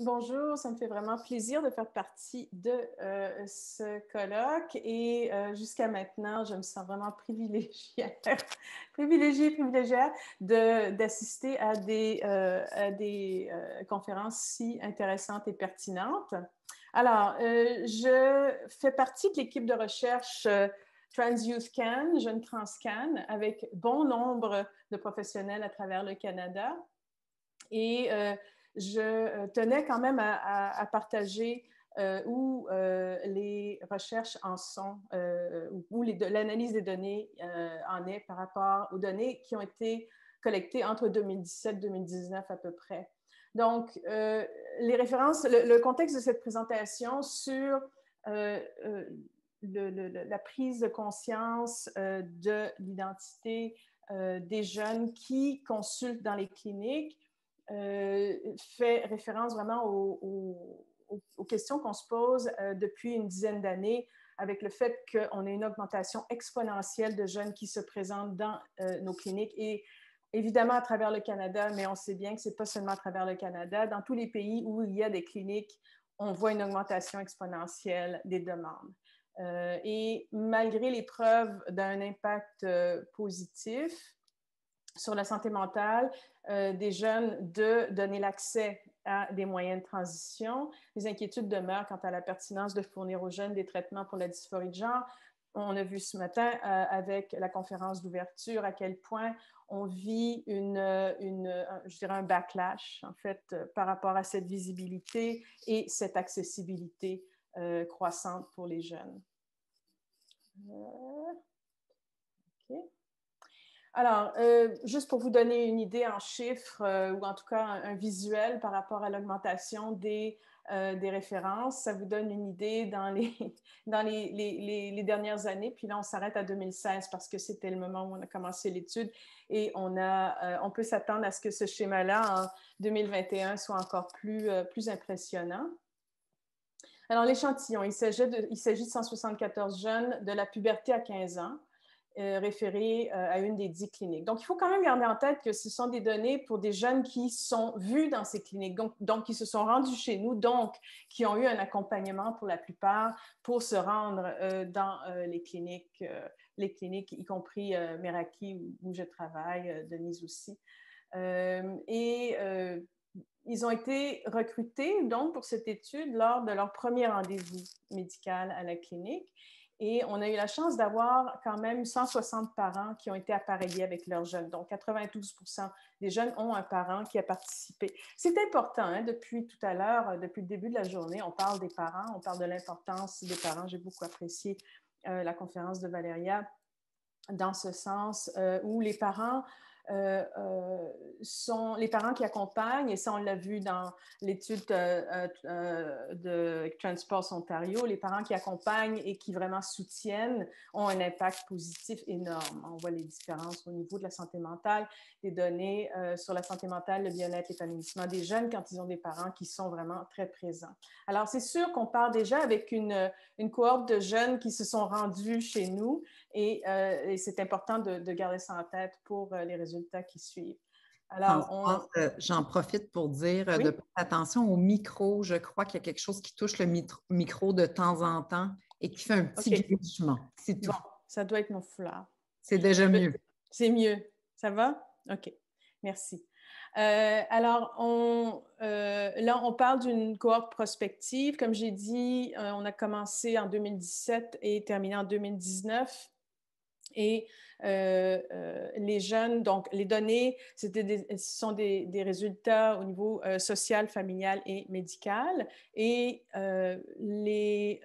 Bonjour, ça me fait vraiment plaisir de faire partie de euh, ce colloque et euh, jusqu'à maintenant, je me sens vraiment privilégiée, privilégiée, privilégiée d'assister à des, euh, des conférences si intéressantes et pertinentes. Alors, je fais partie de l'équipe de recherche Trans TransYouthCan, Jeune TransCan, avec bon nombre de professionnels à travers le Canada et je euh, tenais quand même à, partager euh, où euh, les recherches en sont, euh, ou l'analyse des données en est par rapport aux données qui ont été collectées entre 2017 2019 à peu près. Donc, les références, le, contexte de cette présentation sur la prise de conscience de l'identité des jeunes qui consultent dans les cliniques euh, fait référence vraiment aux, questions qu'on se pose euh, depuis une dizaine d'années avec le fait qu'on a une augmentation exponentielle de jeunes qui se présentent dans euh, nos cliniques et évidemment à travers le Canada, mais on sait bien que ce n'est pas seulement à travers le Canada. Dans tous les pays où il y a des cliniques, on voit une augmentation exponentielle des demandes. et malgré les preuves d'un impact positif, sur la santé mentale euh, des jeunes de donner l'accès à des moyens de transition. Les inquiétudes demeurent quant à la pertinence de fournir aux jeunes des traitements pour la dysphorie de genre. On a vu ce matin euh, avec la conférence d'ouverture à quel point on vit une, un backlash en fait euh, par rapport à cette visibilité et cette accessibilité croissante pour les jeunes. OK. Alors, euh, juste pour vous donner une idée en chiffres euh, ou en tout cas un, visuel par rapport à l'augmentation euh, des, références, ça vous donne une idée dans les, dernières années. Puis là, on s'arrête à 2016 parce que c'était le moment où on a commencé l'étude et on, a, on peut s'attendre à ce que ce schéma-là en 2021 soit encore plus, impressionnant. Alors, l'échantillon, il s'agit de, de 174 jeunes de la puberté à 15 ans. Euh, référé euh, à une des dix cliniques. Donc, il faut quand même garder en tête que ce sont des données pour des jeunes qui sont vus dans ces cliniques, donc, qui se sont rendus chez nous, donc qui ont eu un accompagnement pour la plupart pour se rendre euh, dans les cliniques, les cliniques, y compris Meraki où, je travaille, Denise aussi. et ils ont été recrutés donc pour cette étude lors de leur premier rendez-vous médical à la clinique. Et on a eu la chance d'avoir quand même 160 parents qui ont été appareillés avec leurs jeunes. Donc, 92 des jeunes ont un parent qui a participé. C'est important. Hein, depuis tout à l'heure, euh, depuis le début de la journée, on parle des parents, on parle de l'importance des parents. J'ai beaucoup apprécié euh, la conférence de Valéria dans ce sens euh, où les parents euh, euh, sont les parents qui accompagnent, et ça on l'a vu dans l'étude euh, de Transports Ontario, les parents qui accompagnent et qui vraiment soutiennent ont un impact positif énorme. On voit les différences au niveau de la santé mentale, des données sur la santé mentale, le bien-être, l'épanouissement des jeunes quand ils ont des parents qui sont vraiment très présents. Alors c'est sûr qu'on part déjà avec une, une cohorte de jeunes qui se sont rendus chez nous euh, et, c'est important de, garder ça en tête pour euh, les résultats qui suivent. Alors, euh, j'en profite pour dire de prendre attention au micro. Je crois qu'il y a quelque chose qui touche le micro de temps en temps et qui fait un petit okay. C'est ça doit être mon foulard. C'est déjà mieux. C'est mieux. Ça va? OK. Merci. alors, on, là, on parle d'une cohorte prospective. Comme j'ai dit, on a commencé en 2017 et terminé en 2019. Et euh, euh, les jeunes, donc les données, des, ce sont des, des, résultats au niveau euh, social, familial et médical. Et les,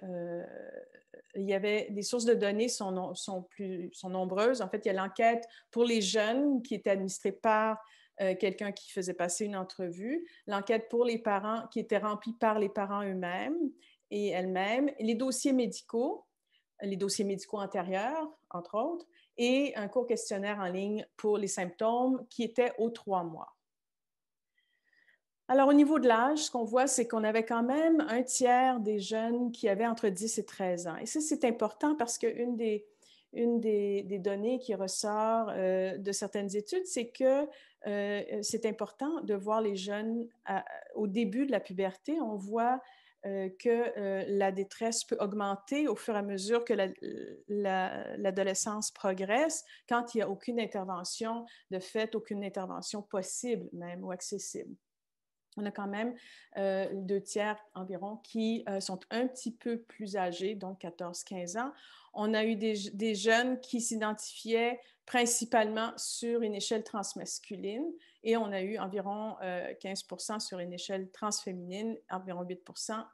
il y avait des sources de données sont, sont, plus, sont nombreuses. En fait, il y a l'enquête pour les jeunes qui était administrée par quelqu'un qui faisait passer une entrevue, l'enquête pour les parents qui était remplie par les parents eux-mêmes et elles-mêmes, les dossiers médicaux les dossiers médicaux antérieurs, entre autres, et un court questionnaire en ligne pour les symptômes qui était aux trois mois. Alors, au niveau de l'âge, ce qu'on voit, c'est qu'on avait quand même un tiers des jeunes qui avaient entre 10 et 13 ans. Et ça, c'est important parce qu'une des, une des, données qui ressort euh, de certaines études, c'est que euh, c'est important de voir les jeunes euh, au début de la puberté. On voit euh, que euh, la détresse peut augmenter au fur et à mesure que l'adolescence progresse quand il n'y a aucune intervention de fait, aucune intervention possible même ou accessible. On a quand même euh, deux tiers environ qui sont un petit peu plus âgés, donc 14-15 ans. On a eu des, des jeunes qui s'identifiaient principalement sur une échelle transmasculine, et on a eu environ 15 euh, sur une échelle transféminine, environ 8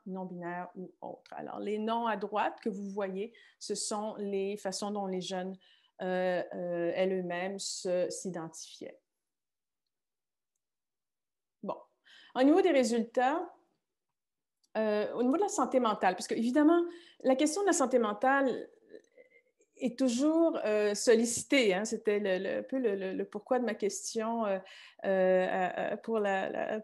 non-binaires ou autres. Alors, les noms à droite que vous voyez, ce sont les façons dont les jeunes euh, euh, elles mêmes s'identifiaient. Bon. Au niveau des résultats, au niveau de la santé mentale, parce que évidemment, la question de la santé mentale, est toujours euh, sollicité. Hein. C'était un peu le, pourquoi de ma question euh, euh, pour, la,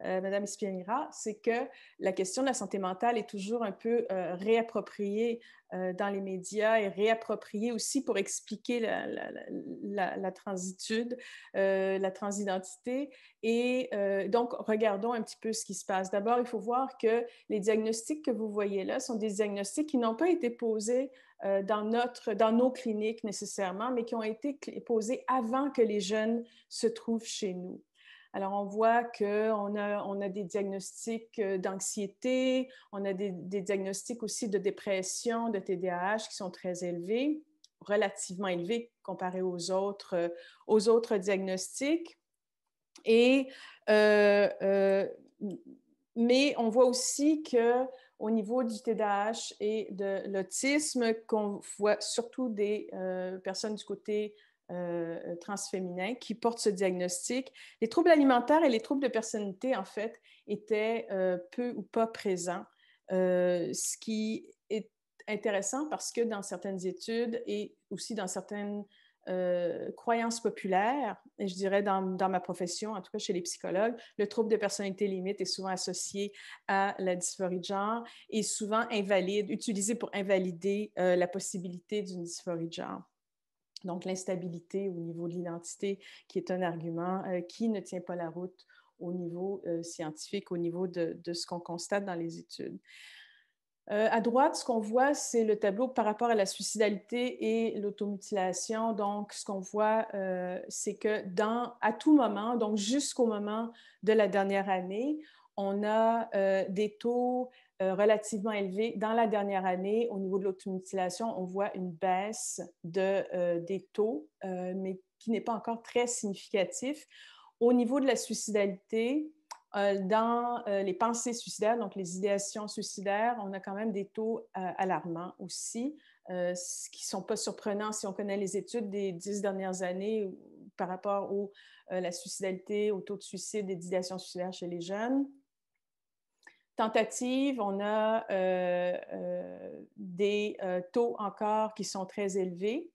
Mme c'est que la question de la santé mentale est toujours un peu réappropriée dans les médias et réappropriée aussi pour expliquer la, la transitude, la transidentité. Et donc, regardons un petit peu ce qui se passe. D'abord, il faut voir que les diagnostics que vous voyez là sont des diagnostics qui n'ont pas été posés euh, dans, notre, dans nos cliniques nécessairement, mais qui ont été posées avant que les jeunes se trouvent chez nous. Alors, on voit qu'on a, on a des diagnostics euh, d'anxiété, on a des, diagnostics aussi de dépression, de TDAH qui sont très élevés, relativement élevés comparés aux autres, euh, aux autres diagnostics. Et, mais on voit aussi que au niveau du TDAH et de l'autisme, qu'on voit surtout des euh, personnes du côté euh, transféminin qui portent ce diagnostic. Les troubles alimentaires et les troubles de personnalité, en fait, étaient euh, peu ou pas présents, ce qui est intéressant parce que dans certaines études et aussi dans certaines euh, croyance populaire, et je dirais dans, ma profession, en tout cas chez les psychologues, le trouble de personnalité limite est souvent associé à la dysphorie de genre et souvent invalide, utilisé pour invalider euh, la possibilité d'une dysphorie de genre. Donc l'instabilité au niveau de l'identité, qui est un argument euh, qui ne tient pas la route au niveau scientifique, au niveau de ce qu'on constate dans les études. Euh, à droite, ce qu'on voit, c'est le tableau par rapport à la suicidalité et l'automutilation. Donc, ce qu'on voit, euh, c'est que à tout moment, donc jusqu'au moment de la dernière année, on a euh, des taux relativement élevés. Dans la dernière année, au niveau de l'automutilation, on voit une baisse des taux, mais qui n'est pas encore très significatif. Au niveau de la suicidalité, euh, dans euh, les pensées suicidaires, donc les idéations suicidaires, on a quand même des taux euh, alarmants aussi, ce qui ne sont pas surprenants si on connaît les études des dix dernières années par rapport à la suicidalité, au taux de suicide et idéations suicidaires chez les jeunes tentatives, on a des taux encore qui sont très élevés.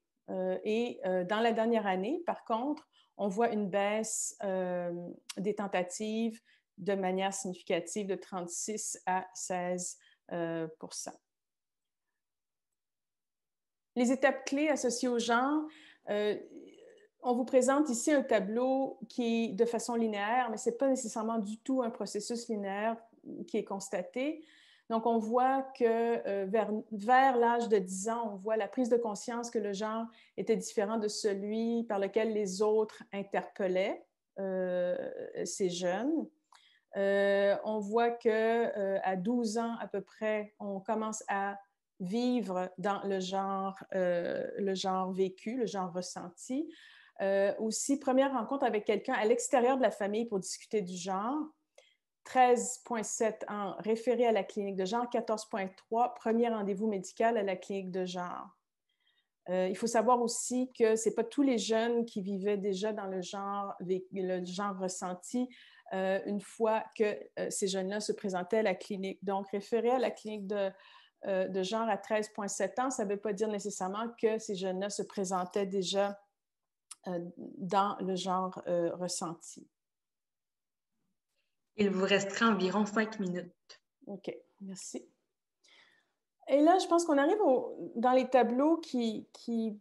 et dans la dernière année, par contre, on voit une baisse des tentatives, de manière significative de 36 à 16 euh, Les étapes clés associées au genre, euh, on vous présente ici un tableau qui est de façon linéaire, mais ce n'est pas nécessairement du tout un processus linéaire qui est constaté. Donc, on voit que euh, vers, vers l'âge de 10 ans, on voit la prise de conscience que le genre était différent de celui par lequel les autres interpellaient ces jeunes. Euh, on voit que euh, à 12 ans à peu près, on commence à vivre dans le genre, euh, le genre vécu, le genre ressenti. aussi, première rencontre avec quelqu'un à l'extérieur de la famille pour discuter du genre. 13,7 ans référé à la clinique de genre, 14,3 premier rendez-vous médical à la clinique de genre. il faut savoir aussi que ce n'est pas tous les jeunes qui vivaient déjà dans le genre, le genre ressenti. Euh, une fois que euh, ces jeunes-là se présentaient à la clinique. Donc, référer à la clinique de, euh, de genre à 13,7 ans, ça ne veut pas dire nécessairement que ces jeunes-là se présentaient déjà dans le genre ressenti. Il vous restera environ cinq minutes. OK, merci. Et là, je pense qu'on arrive dans les tableaux qui,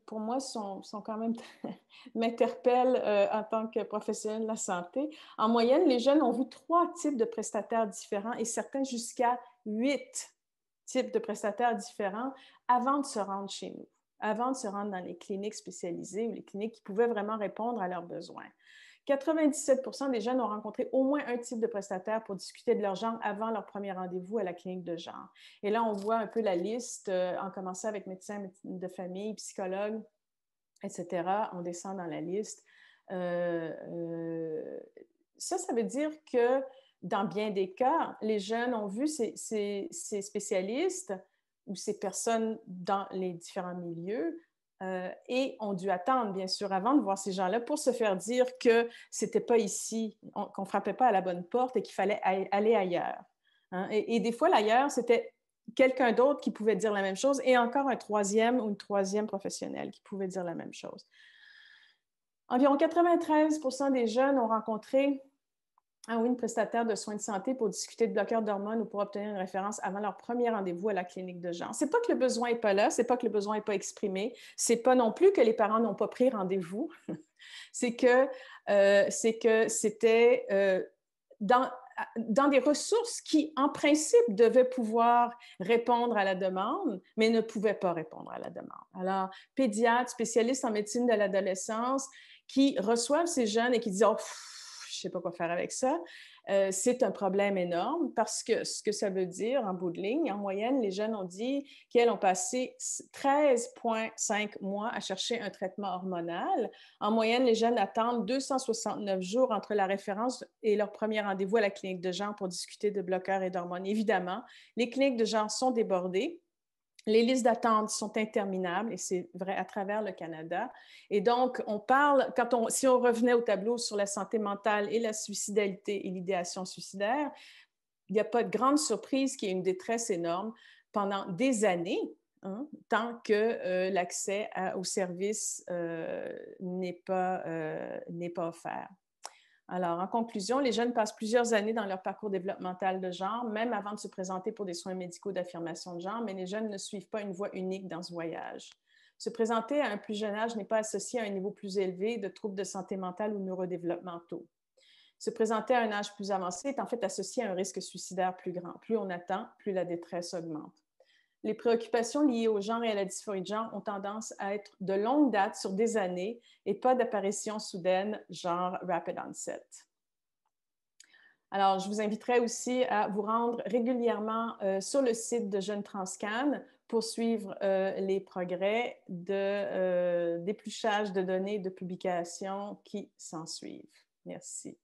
pour moi, sont, quand même m'interpellent euh, en tant que professionnelle de la santé. En moyenne, les jeunes ont vu trois types de prestataires différents et certains jusqu'à huit types de prestataires différents avant de se rendre chez nous, avant de se rendre dans les cliniques spécialisées ou les cliniques qui pouvaient vraiment répondre à leurs besoins. 97 des jeunes ont rencontré au moins un type de prestataire pour discuter de leur genre avant leur premier rendez-vous à la clinique de genre. Et là, on voit un peu la liste, euh, en commençant avec médecins de famille, psychologues, etc. On descend dans la liste. Euh, euh, ça, ça veut dire que dans bien des cas, les jeunes ont vu ces spécialistes ou ces personnes dans les différents milieux euh, et ont dû attendre, bien sûr, avant de voir ces gens-là pour se faire dire que c'était pas ici, qu'on frappait pas à la bonne porte et qu'il fallait aller ailleurs. Hein. Et, et, des fois, l'ailleurs, c'était quelqu'un d'autre qui pouvait dire la même chose et encore un troisième ou une troisième professionnelle qui pouvait dire la même chose. Environ 93 des jeunes ont rencontré ah oui, une prestataire de soins de santé pour discuter de bloqueurs d'hormones ou pour obtenir une référence avant leur premier rendez-vous à la clinique de genre. C'est pas que le besoin n'est pas là, c'est pas que le besoin n'est pas exprimé, c'est pas non plus que les parents n'ont pas pris rendez-vous, euh, c'est que c'était euh, dans dans des ressources qui, en principe, devaient pouvoir répondre à la demande, mais ne pouvaient pas répondre à la demande. Alors, pédiatre, spécialiste en médecine de l'adolescence, qui reçoivent ces jeunes et qui disent, oh, je ne sais pas quoi faire avec ça. Euh, c'est un problème énorme parce que ce que ça veut dire en bout de ligne, en moyenne, les jeunes ont dit qu'elles ont passé 13,5 mois à chercher un traitement hormonal. En moyenne, les jeunes attendent 269 jours entre la référence et leur premier rendez-vous à la clinique de genre pour discuter de bloqueurs et d'hormones. Évidemment, les cliniques de genre sont débordées les listes d'attente sont interminables et c'est vrai à travers le Canada. Et donc, on parle, quand on, si on revenait au tableau sur la santé mentale et la suicidalité et l'idéation suicidaire, il n'y a pas de grande surprise qu'il y ait une détresse énorme pendant des années, hein, tant que euh, l'accès aux services euh, n'est pas, euh, pas offert. Alors, en conclusion, les jeunes passent plusieurs années dans leur parcours développemental de genre, même avant de se présenter pour des soins médicaux d'affirmation de genre, mais les jeunes ne suivent pas une voie unique dans ce voyage. Se présenter à un plus jeune âge n'est pas associé à un niveau plus élevé de troubles de santé mentale ou neurodéveloppementaux. Se présenter à un âge plus avancé est en fait associé à un risque suicidaire plus grand. Plus on attend, plus la détresse augmente les préoccupations liées au genre et à la dysphorie de genre ont tendance à être de longue date sur des années et pas d'apparition soudaine, genre rapid onset. Alors, je vous inviterai aussi à vous rendre régulièrement euh, sur le site de Jeunes Transcan pour suivre euh, les progrès euh, d'épluchage de, de données de publications qui s'ensuivent. Merci.